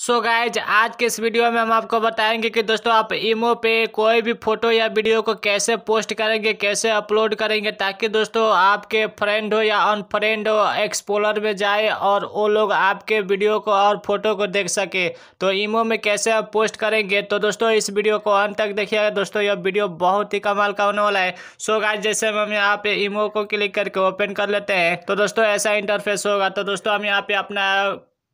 सो so guys आज के इस वीडियो में हम आपको बताएंगे कि दोस्तों आप इमो पे कोई भी फोटो या वीडियो को कैसे पोस्ट करेंगे कैसे अपलोड करेंगे ताकि दोस्तों आपके फ्रेंड हो या अनफ्रेंड हो एक्सप्लोर में जाए और वो लोग आपके वीडियो को और फोटो को देख सके तो इमो में कैसे आप पोस्ट करेंगे तो दोस्तों इस वीडियो को अंत तक देखिएगा दोस्तों यह वीडियो बहुत ही कमाल का होने वाला है सो so गाइज जैसे हम यहाँ पे इमो को क्लिक करके ओपन कर लेते हैं तो दोस्तों ऐसा इंटरफेस होगा तो दोस्तों हम यहाँ पे अपना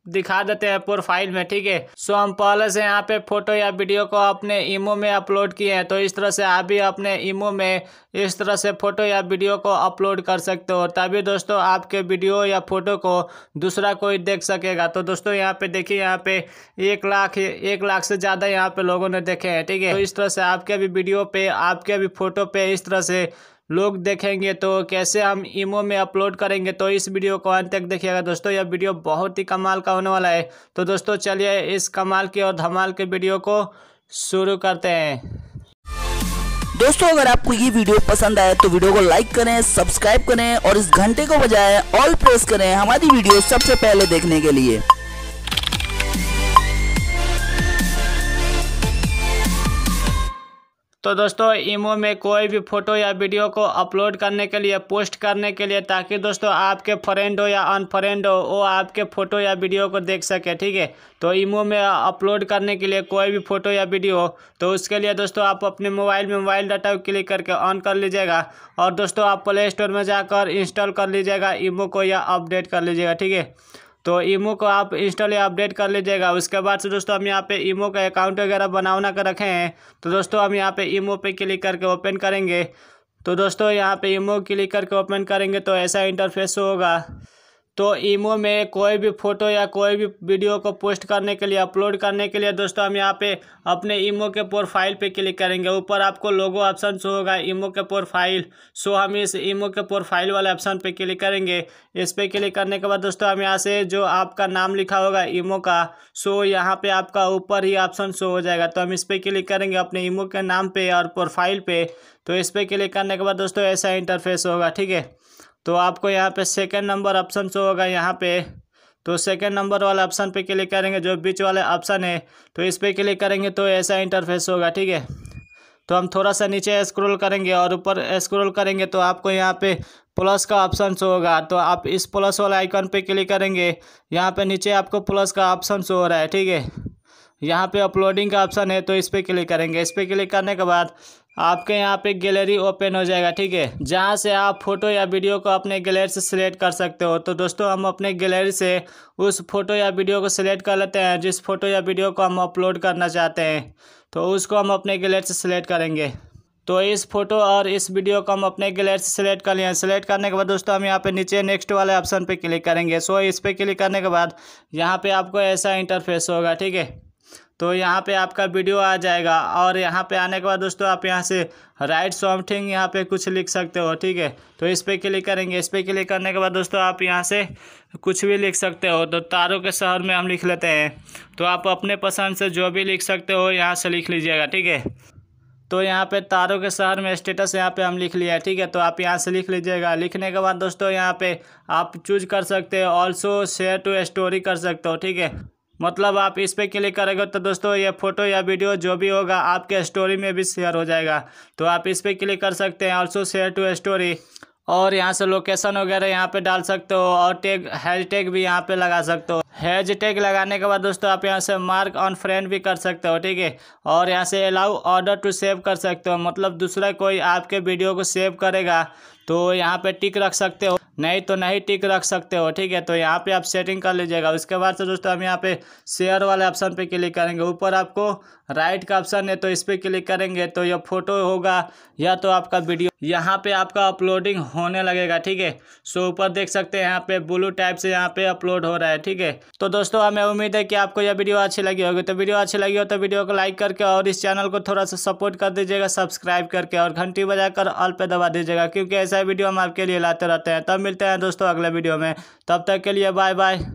दिखा देते हैं प्रोफाइल में ठीक है सो हम पहले से यहाँ पे फोटो या वीडियो को अपने इमो में अपलोड किए हैं तो इस तरह से आप भी अपने इमो में इस तरह से फोटो या वीडियो को अपलोड कर सकते हो तभी दोस्तों आपके वीडियो या फोटो को दूसरा कोई देख सकेगा तो दोस्तों यहाँ पे देखिए यहाँ पे एक लाख एक लाख से ज़्यादा यहाँ पे लोगों ने देखे हैं ठीक है तो इस तरह से आपके भी वीडियो पे आपके भी फोटो पे इस तरह से लोग देखेंगे तो कैसे हम ईमो में अपलोड करेंगे तो इस वीडियो को अंत तक देखिएगा दोस्तों यह वीडियो बहुत ही कमाल का होने वाला है तो दोस्तों चलिए इस कमाल के और धमाल के वीडियो को शुरू करते हैं दोस्तों अगर आपको ये वीडियो पसंद आए तो वीडियो को लाइक करें सब्सक्राइब करें और इस घंटे को बजाय ऑल प्रेस करें हमारी वीडियो सबसे पहले देखने के लिए तो दोस्तों ईमो में कोई भी फ़ोटो या वीडियो को अपलोड करने के लिए पोस्ट करने के लिए ताकि दोस्तों आपके फ्रेंड हो या अनफ्रेंड हो वो आपके फ़ोटो या वीडियो को देख सके ठीक है तो ईमो में अपलोड करने के लिए कोई भी फ़ोटो या वीडियो हो तो उसके लिए दोस्तों आप अपने मोबाइल में मोबाइल डाटा को क्लिक करके ऑन कर लीजिएगा और दोस्तों आप प्ले स्टोर में जाकर इंस्टॉल कर लीजिएगा ईमो को या अपडेट कर लीजिएगा ठीक है तो ईमो को आप इंस्टॉल या अपडेट कर लीजिएगा उसके बाद से दोस्तों हम यहाँ पे ईमो का अकाउंट वगैरह बनावना कर रखे हैं तो दोस्तों हम यहाँ पे ईमो पे क्लिक करके ओपन करेंगे तो दोस्तों यहाँ पे ईमो क्लिक करके ओपन करेंगे तो ऐसा इंटरफेस होगा तो ईमो में कोई भी फ़ोटो या कोई भी वीडियो को पोस्ट करने के लिए अपलोड करने के लिए दोस्तों हम यहाँ पे अपने ईमो के प्रोफाइल पे क्लिक करेंगे ऊपर आपको लोगो ऑप्शन शो होगा ईमो के प्रोफाइल सो हम इस ईमो के प्रोफाइल वाले ऑप्शन पे क्लिक करेंगे इस पर क्लिक करने के बाद दोस्तों हम यहाँ से जो आपका नाम लिखा होगा ईमो का सो यहाँ पर आपका ऊपर ही ऑप्शन शो हो जाएगा तो हम इस पर क्लिक करेंगे अपने ईमो के नाम पर और प्रोफाइल पर तो इस पर क्लिक करने के बाद दोस्तों ऐसा इंटरफेस होगा ठीक है तो आपको यहाँ पे सेकंड नंबर ऑप्शन शो होगा यहाँ पे तो सेकंड नंबर वाले ऑप्शन पे क्लिक करेंगे जो बीच वाला ऑप्शन है तो इस पर क्लिक करेंगे तो ऐसा इंटरफेस होगा ठीक है तो हम थोड़ा सा नीचे स्क्रॉल करेंगे और ऊपर स्क्रॉल करेंगे तो आपको यहाँ पे प्लस का ऑप्शन शो होगा तो आप इस प्लस वाले आइकन पे क्लिक करेंगे यहाँ पे नीचे आपको प्लस का ऑप्शन शो हो रहा है ठीक है यहाँ पे अपलोडिंग का ऑप्शन है तो इस पर क्लिक करेंगे इस पर क्लिक करने के बाद आपके यहाँ पे गैलरी ओपन हो जाएगा ठीक है जहाँ से आप फोटो या वीडियो को अपने गैलरी से सिलेक्ट कर सकते हो तो दोस्तों हम अपने गैलरी से उस फोटो या वीडियो को सिलेक्ट कर लेते हैं जिस फोटो या वीडियो को हम अपलोड करना चाहते हैं तो उसको हम अपने गैलरी से सिलेक्ट करेंगे तो इस फोटो और इस वीडियो को हम अपने गैलरी से सिलेक्ट कर लिए सिलेक्ट करने के बाद दोस्तों हम यहाँ पे नीचे नेक्स्ट वाले ऑप्शन पे क्लिक करेंगे सो इस पर क्लिक करने के बाद यहाँ पे आपको ऐसा इंटरफेस होगा ठीक है तो यहाँ पे आपका वीडियो आ जाएगा और यहाँ पे आने के बाद दोस्तों आप यहाँ से राइट सॉफ्टिंग यहाँ पे कुछ लिख सकते हो ठीक है तो इस पर क्लिक करेंगे इस पर क्लिक करने के बाद दोस्तों आप यहाँ से कुछ भी लिख सकते हो तो तारों के शहर में हम लिख लेते हैं तो आप अपने पसंद से जो भी लिख सकते हो यहाँ से लिख लीजिएगा ठीक है तो यहाँ पे तारों के शहर में स्टेटस यहाँ पे हम लिख लिया है ठीक है तो आप यहाँ से लिख लीजिएगा लिखने के बाद दोस्तों यहाँ पे आप चूज कर सकते हो ऑल्सो शेयर टू स्टोरी कर सकते हो ठीक है मतलब आप इस पर क्लिक करेंगे तो दोस्तों ये फोटो या वीडियो जो भी होगा आपके स्टोरी में भी शेयर हो जाएगा तो आप इस पर क्लिक कर सकते हैं ऑल्सो शेयर टू स्टोरी और यहाँ से लोकेशन वगैरह यहाँ पे डाल सकते हो और टैग हैज टैग भी यहाँ पे लगा सकते हो हैज टैग लगाने के बाद दोस्तों आप यहाँ से मार्क ऑन फ्रेंड भी कर सकते हो ठीक है और यहाँ से अलाउ ऑर्डर टू सेव कर सकते हो मतलब दूसरा कोई आपके वीडियो को सेव करेगा तो यहाँ पे टिक रख सकते हो नहीं तो नहीं टिक रख सकते हो ठीक है तो यहाँ पे आप सेटिंग कर लीजिएगा उसके बाद से दोस्तों हम यहाँ पे शेयर वाले ऑप्शन पे क्लिक करेंगे ऊपर आपको राइट का ऑप्शन है तो इस पर क्लिक करेंगे तो यह फोटो होगा या तो आपका वीडियो यहाँ पे आपका अपलोडिंग होने लगेगा ठीक है सो ऊपर देख सकते हैं यहाँ पे ब्लू टाइप से यहाँ पे अपलोड हो रहा है ठीक है तो दोस्तों हमें उम्मीद है कि आपको यह वीडियो अच्छी लगी होगी तो वीडियो अच्छी लगी हो तो वीडियो को लाइक करके और इस चैनल को थोड़ा सा सपोर्ट कर दीजिएगा सब्सक्राइब करके और घंटी कर ऑल पे दबा दीजिएगा क्योंकि ऐसा वीडियो हम आपके लिए लाते रहते हैं तब मिलते हैं दोस्तों अगले वीडियो में तब तक के लिए बाय बाय